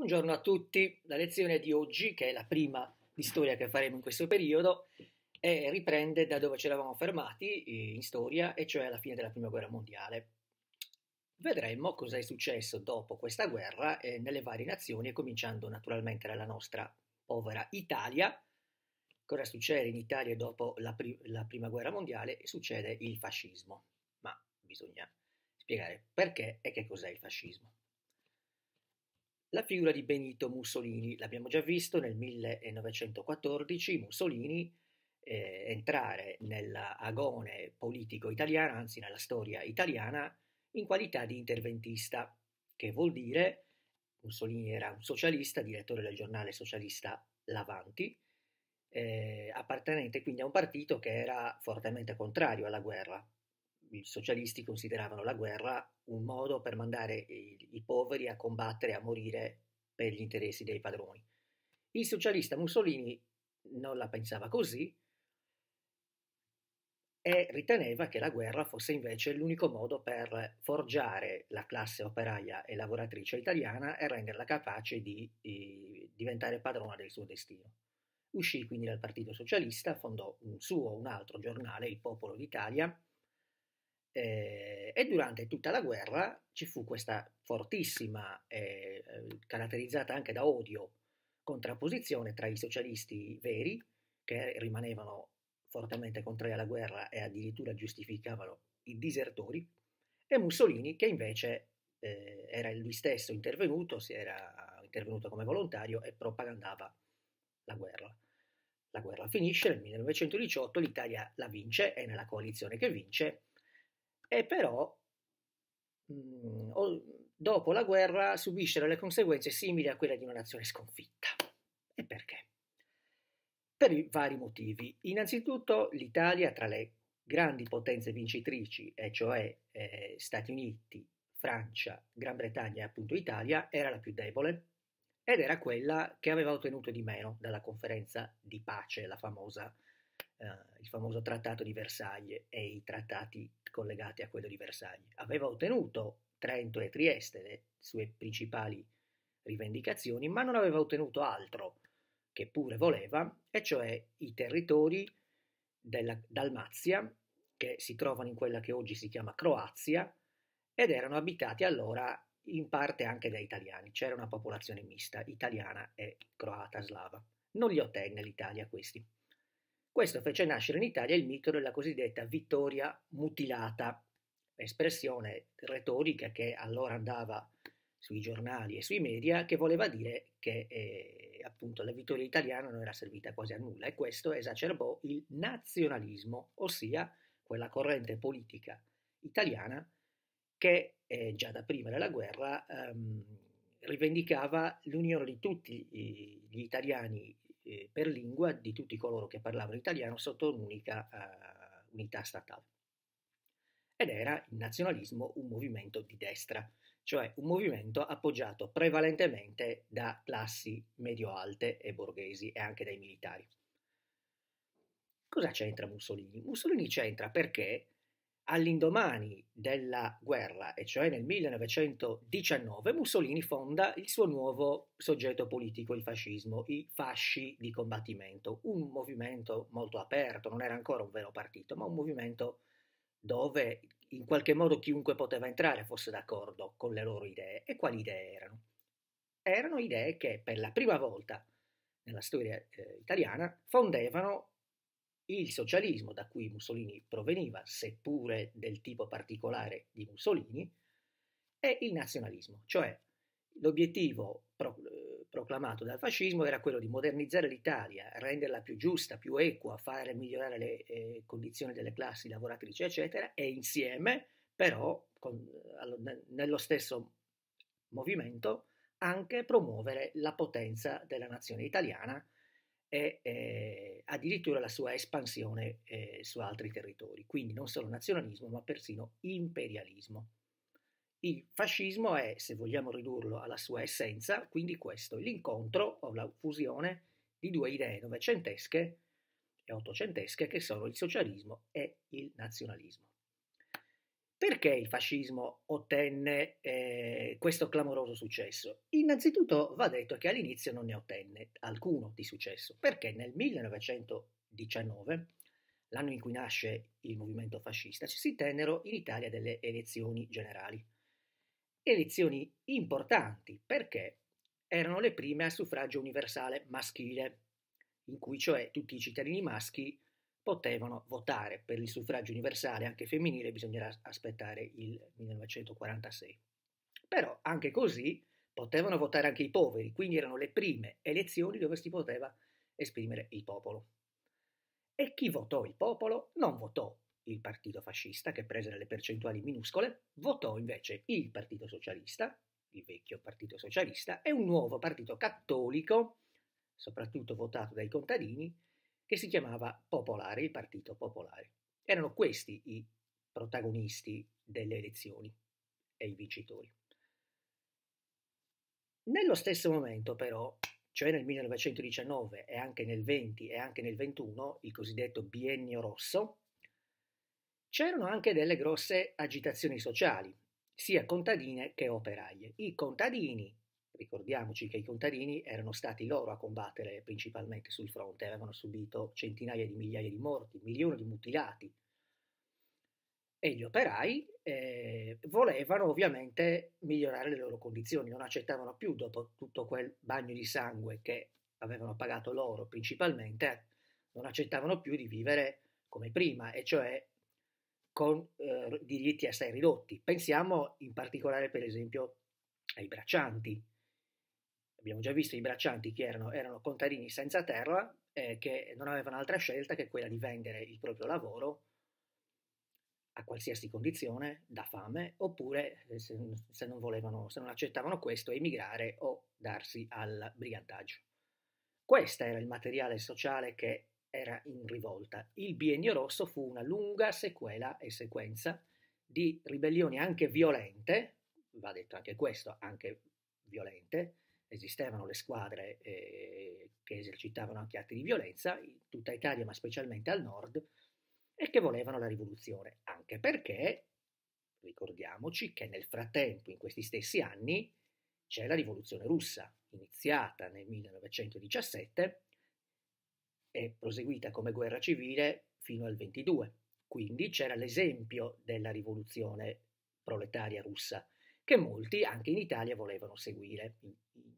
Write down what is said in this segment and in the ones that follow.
Buongiorno a tutti, la lezione di oggi, che è la prima di storia che faremo in questo periodo, è, riprende da dove ci eravamo fermati eh, in storia, e cioè alla fine della Prima Guerra Mondiale. Vedremo cosa è successo dopo questa guerra eh, nelle varie nazioni, cominciando naturalmente dalla nostra povera Italia. Cosa succede in Italia dopo la, pri la Prima Guerra Mondiale? Succede il fascismo. Ma bisogna spiegare perché e che cos'è il fascismo. La figura di Benito Mussolini l'abbiamo già visto nel 1914 Mussolini eh, entrare nell'agone politico italiano, anzi nella storia italiana, in qualità di interventista, che vuol dire Mussolini era un socialista, direttore del giornale socialista L'Avanti, eh, appartenente quindi a un partito che era fortemente contrario alla guerra, i socialisti consideravano la guerra un modo per mandare i, i poveri a combattere, a morire per gli interessi dei padroni. Il socialista Mussolini non la pensava così e riteneva che la guerra fosse invece l'unico modo per forgiare la classe operaia e lavoratrice italiana e renderla capace di, di diventare padrona del suo destino. Uscì quindi dal Partito Socialista, fondò un suo, un altro giornale, Il Popolo d'Italia, eh, e durante tutta la guerra ci fu questa fortissima, ehm, eh, caratterizzata anche da odio, contrapposizione tra i socialisti veri, che rimanevano fortemente contrari alla guerra e addirittura giustificavano i disertori, e Mussolini che invece eh, era lui stesso intervenuto, si era intervenuto come volontario e propagandava la guerra. La guerra finisce nel 1918, l'Italia la vince, è nella coalizione che vince, e però mh, mm, dopo la guerra subisce delle conseguenze simili a quelle di una nazione sconfitta. E perché? Per vari motivi. Innanzitutto l'Italia tra le grandi potenze vincitrici, e cioè eh, Stati Uniti, Francia, Gran Bretagna e appunto Italia, era la più debole ed era quella che aveva ottenuto di meno dalla conferenza di pace, la famosa eh, il famoso trattato di Versailles e i trattati collegati a quello di Versailles. Aveva ottenuto Trento e Trieste, le sue principali rivendicazioni, ma non aveva ottenuto altro che pure voleva, e cioè i territori della Dalmazia, che si trovano in quella che oggi si chiama Croazia, ed erano abitati allora in parte anche da italiani, c'era una popolazione mista, italiana e croata slava. Non li ottenne l'Italia questi. Questo fece nascere in Italia il mito della cosiddetta vittoria mutilata, espressione retorica che allora andava sui giornali e sui media che voleva dire che eh, appunto la vittoria italiana non era servita quasi a nulla e questo esacerbò il nazionalismo, ossia quella corrente politica italiana che eh, già da prima della guerra ehm, rivendicava l'unione di tutti gli italiani eh, per lingua di tutti coloro che parlavano italiano sotto un'unica uh, unità statale. Ed era il nazionalismo un movimento di destra, cioè un movimento appoggiato prevalentemente da classi medio-alte e borghesi e anche dai militari. Cosa c'entra Mussolini? Mussolini c'entra perché All'indomani della guerra, e cioè nel 1919, Mussolini fonda il suo nuovo soggetto politico, il fascismo, i fasci di combattimento, un movimento molto aperto, non era ancora un vero partito, ma un movimento dove in qualche modo chiunque poteva entrare fosse d'accordo con le loro idee. E quali idee erano? Erano idee che per la prima volta nella storia eh, italiana fondevano il socialismo da cui Mussolini proveniva, seppure del tipo particolare di Mussolini, e il nazionalismo, cioè l'obiettivo pro, proclamato dal fascismo era quello di modernizzare l'Italia, renderla più giusta, più equa, fare migliorare le eh, condizioni delle classi lavoratrici, eccetera, e insieme però con, allo, nello stesso movimento anche promuovere la potenza della nazione italiana e, e eh, addirittura la sua espansione eh, su altri territori, quindi non solo nazionalismo ma persino imperialismo. Il fascismo è, se vogliamo ridurlo alla sua essenza, quindi questo, l'incontro o la fusione di due idee novecentesche e ottocentesche che sono il socialismo e il nazionalismo. Perché il fascismo ottenne eh, questo clamoroso successo? Innanzitutto va detto che all'inizio non ne ottenne alcuno di successo, perché nel 1919, l'anno in cui nasce il movimento fascista, ci si tennero in Italia delle elezioni generali. Elezioni importanti perché erano le prime a suffragio universale maschile, in cui cioè tutti i cittadini maschi potevano votare per il suffragio universale anche femminile, bisognerà aspettare il 1946. Però anche così potevano votare anche i poveri, quindi erano le prime elezioni dove si poteva esprimere il popolo. E chi votò il popolo non votò il partito fascista, che prese delle percentuali minuscole, votò invece il partito socialista, il vecchio partito socialista, e un nuovo partito cattolico, soprattutto votato dai contadini, che si chiamava Popolare, il Partito Popolare. Erano questi i protagonisti delle elezioni e i vincitori. Nello stesso momento però, cioè nel 1919 e anche nel 20 e anche nel 21, il cosiddetto biennio rosso, c'erano anche delle grosse agitazioni sociali, sia contadine che operaie. I contadini Ricordiamoci che i contadini erano stati loro a combattere principalmente sul fronte, avevano subito centinaia di migliaia di morti, milioni di mutilati. E gli operai eh, volevano ovviamente migliorare le loro condizioni, non accettavano più, dopo tutto quel bagno di sangue che avevano pagato loro principalmente, non accettavano più di vivere come prima, e cioè con eh, diritti assai ridotti. Pensiamo in particolare, per esempio, ai braccianti, abbiamo già visto i braccianti che erano, erano contadini senza terra eh, che non avevano altra scelta che quella di vendere il proprio lavoro a qualsiasi condizione, da fame, oppure eh, se, se, non, volevano, se non accettavano questo, emigrare o darsi al brigantaggio. Questo era il materiale sociale che era in rivolta. Il biennio rosso fu una lunga sequela e sequenza di ribellioni anche violente, va detto anche questo, anche violente, esistevano le squadre eh, che esercitavano anche atti di violenza in tutta Italia, ma specialmente al nord, e che volevano la rivoluzione, anche perché, ricordiamoci, che nel frattempo, in questi stessi anni, c'è la rivoluzione russa, iniziata nel 1917 e proseguita come guerra civile fino al 22. Quindi c'era l'esempio della rivoluzione proletaria russa che molti anche in Italia volevano seguire.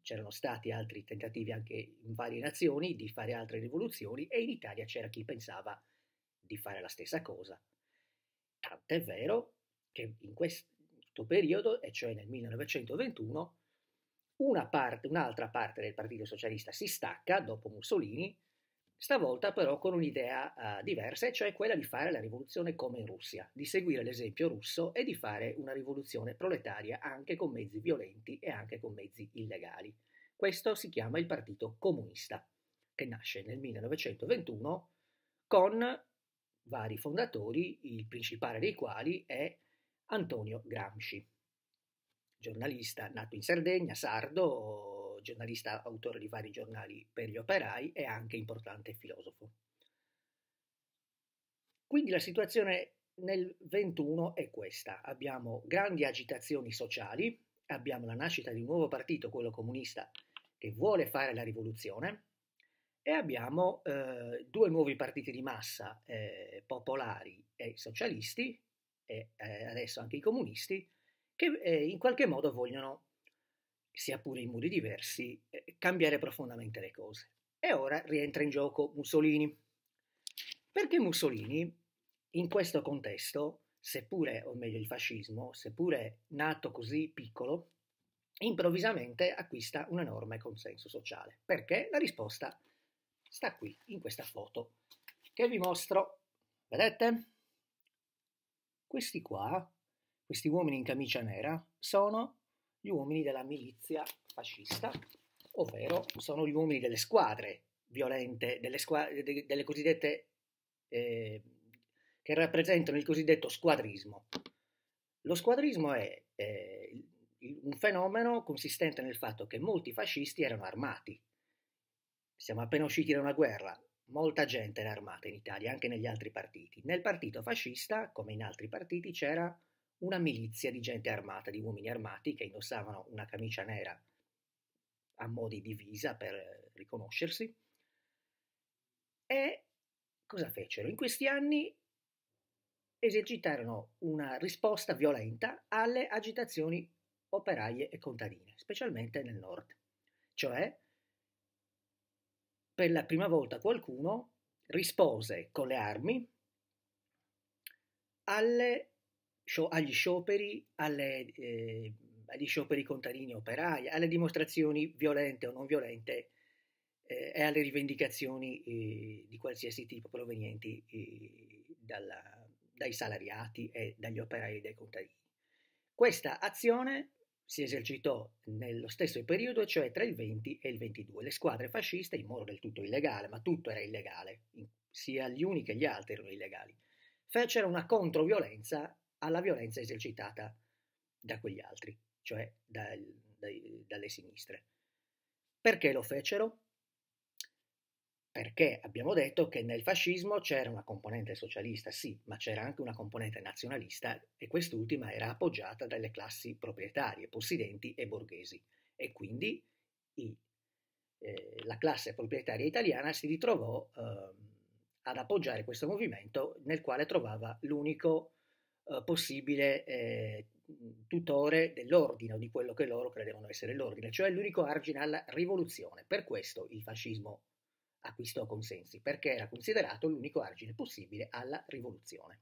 C'erano stati altri tentativi anche in varie nazioni di fare altre rivoluzioni e in Italia c'era chi pensava di fare la stessa cosa. Tant'è vero che in questo periodo, e cioè nel 1921, una parte, un'altra parte del Partito Socialista si stacca dopo Mussolini stavolta però con un'idea uh, diversa, e cioè quella di fare la rivoluzione come in Russia, di seguire l'esempio russo e di fare una rivoluzione proletaria anche con mezzi violenti e anche con mezzi illegali. Questo si chiama il Partito Comunista, che nasce nel 1921 con vari fondatori, il principale dei quali è Antonio Gramsci, giornalista nato in Sardegna, sardo, giornalista, autore di vari giornali per gli operai e anche importante filosofo. Quindi la situazione nel 21 è questa. Abbiamo grandi agitazioni sociali, abbiamo la nascita di un nuovo partito, quello comunista, che vuole fare la rivoluzione, e abbiamo eh, due nuovi partiti di massa, eh, popolari e socialisti, e eh, adesso anche i comunisti, che eh, in qualche modo vogliono sia pure in muri diversi, cambiare profondamente le cose. E ora rientra in gioco Mussolini. Perché Mussolini, in questo contesto, seppure, o meglio il fascismo, seppure nato così piccolo, improvvisamente acquista un enorme consenso sociale. Perché? La risposta sta qui, in questa foto, che vi mostro. Vedete? Questi qua, questi uomini in camicia nera, sono gli uomini della milizia fascista, ovvero sono gli uomini delle squadre violente, delle, squadre, delle cosiddette eh, che rappresentano il cosiddetto squadrismo. Lo squadrismo è eh, un fenomeno consistente nel fatto che molti fascisti erano armati. Siamo appena usciti da una guerra, molta gente era armata in Italia, anche negli altri partiti. Nel partito fascista, come in altri partiti, c'era una milizia di gente armata, di uomini armati che indossavano una camicia nera a modi di divisa per riconoscersi. E cosa fecero? In questi anni esercitarono una risposta violenta alle agitazioni operaie e contadine, specialmente nel nord. Cioè, per la prima volta qualcuno rispose con le armi alle agli scioperi, alle, eh, agli scioperi contadini operai, alle dimostrazioni violente o non violente eh, e alle rivendicazioni eh, di qualsiasi tipo provenienti eh, dalla, dai salariati e dagli operai e dai contadini. Questa azione si esercitò nello stesso periodo, cioè tra il 20 e il 22. Le squadre fasciste, in modo del tutto illegale, ma tutto era illegale, sia gli uni che gli altri erano illegali, fecero una controviolenza alla violenza esercitata da quegli altri, cioè dal, dai, dalle sinistre. Perché lo fecero? Perché abbiamo detto che nel fascismo c'era una componente socialista, sì, ma c'era anche una componente nazionalista e quest'ultima era appoggiata dalle classi proprietarie, possidenti e borghesi. E quindi i, eh, la classe proprietaria italiana si ritrovò eh, ad appoggiare questo movimento nel quale trovava l'unico eh, possibile eh, tutore dell'ordine o di quello che loro credevano essere l'ordine, cioè l'unico argine alla rivoluzione. Per questo il fascismo acquistò consensi, perché era considerato l'unico argine possibile alla rivoluzione.